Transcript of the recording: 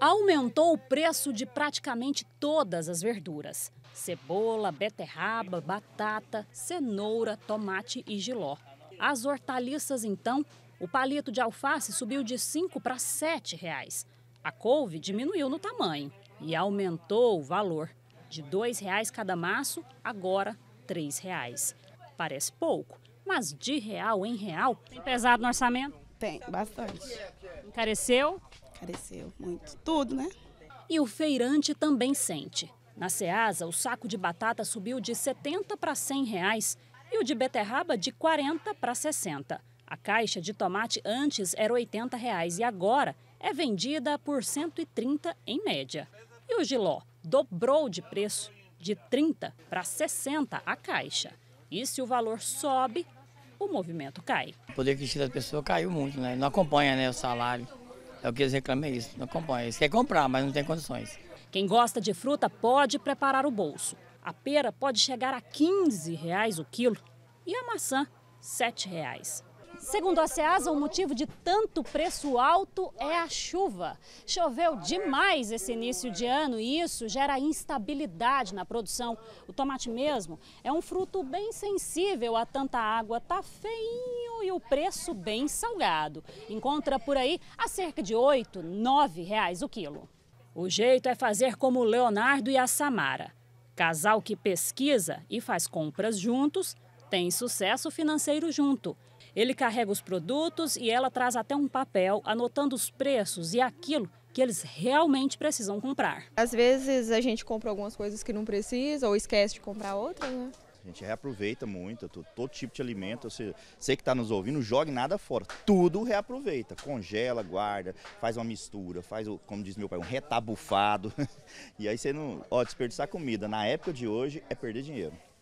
Aumentou o preço de praticamente todas as verduras: cebola, beterraba, batata, cenoura, tomate e giló. As hortaliças, então, o palito de alface subiu de 5 para 7 reais. A couve diminuiu no tamanho e aumentou o valor. De R$ 2,00 cada maço, agora R$ 3,00. Parece pouco, mas de real em real tem pesado no orçamento? Tem, bastante. Encareceu? Careceu muito. Tudo, né? E o feirante também sente. Na Ceasa, o saco de batata subiu de 70 para 100 reais e o de beterraba de 40 para 60. A caixa de tomate antes era 80 reais e agora é vendida por 130 em média. E o giló dobrou de preço, de 30 para 60 a caixa. E se o valor sobe, o movimento cai. O poder aquisitivo da pessoa caiu muito, né? Não acompanha né, o salário. É o que eles reclamam, é isso. Não acompanha. Eles querem comprar, mas não tem condições. Quem gosta de fruta pode preparar o bolso. A pera pode chegar a 15 reais o quilo e a maçã 7. Reais. Segundo a SEASA, o motivo de tanto preço alto é a chuva. Choveu demais esse início de ano e isso gera instabilidade na produção. O tomate mesmo é um fruto bem sensível a tanta água, tá feinho e o preço bem salgado. Encontra por aí a cerca de 8, 9 reais o quilo. O jeito é fazer como o Leonardo e a Samara. Casal que pesquisa e faz compras juntos têm sucesso financeiro junto. Ele carrega os produtos e ela traz até um papel anotando os preços e aquilo que eles realmente precisam comprar. Às vezes a gente compra algumas coisas que não precisa ou esquece de comprar outras, né? A gente reaproveita muito, todo tipo de alimento. Você, você que está nos ouvindo, jogue nada fora. Tudo reaproveita. Congela, guarda, faz uma mistura, faz, o, como diz meu pai, um retabufado. E aí você não. Ó, desperdiçar comida na época de hoje é perder dinheiro.